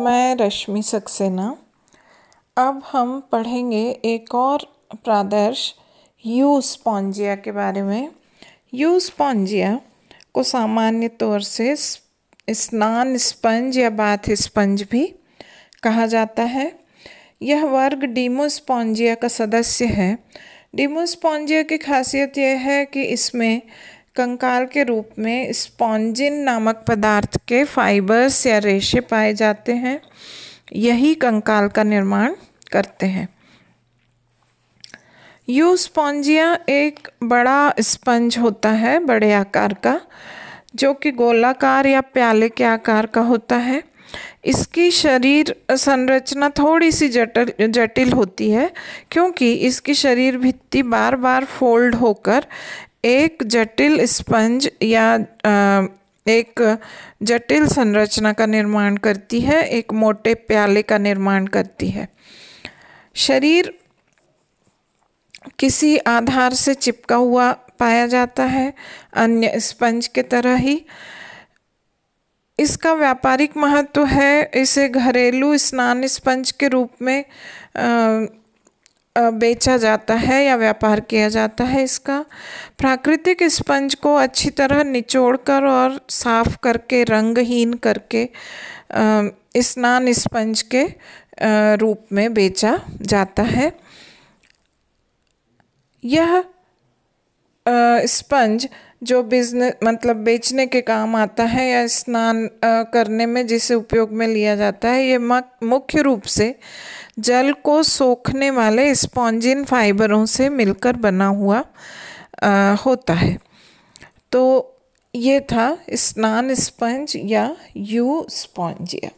मैं रश्मि सक्सेना अब हम पढ़ेंगे एक और प्रादर्श यू स्पॉन्जिया के बारे में यू स्पॉन्जिया को सामान्य तौर से स्नान स्पंज या बाथ स्पंज भी कहा जाता है यह वर्ग डीमोस्पॉन्जिया का सदस्य है डीमोस्पॉन्जिया की खासियत यह है कि इसमें कंकाल के रूप में स्पॉन्जिन नामक पदार्थ के फाइबर्स या रेशे पाए जाते हैं यही कंकाल का निर्माण करते हैं यू स्पॉन्जिया एक बड़ा स्पंज होता है बड़े आकार का जो कि गोलाकार या प्याले के आकार का होता है इसकी शरीर संरचना थोड़ी सी जटिल जटिल होती है क्योंकि इसकी शरीर भित्ति बार बार फोल्ड होकर एक जटिल स्पंज या एक जटिल संरचना का निर्माण करती है एक मोटे प्याले का निर्माण करती है शरीर किसी आधार से चिपका हुआ पाया जाता है अन्य स्पंज के तरह ही इसका व्यापारिक महत्व है इसे घरेलू स्नान स्पंज के रूप में आ, बेचा जाता है या व्यापार किया जाता है इसका प्राकृतिक स्पंज को अच्छी तरह निचोड़कर और साफ करके रंगहीन करके स्नान स्पंज के रूप में बेचा जाता है यह स्पंज जो बिजनेस मतलब बेचने के काम आता है या स्नान करने में जिसे उपयोग में लिया जाता है ये मुख्य रूप से जल को सोखने वाले स्पॉन्जिन फाइबरों से मिलकर बना हुआ होता है तो ये था स्नान स्पंज या यू स्पॉन्जिया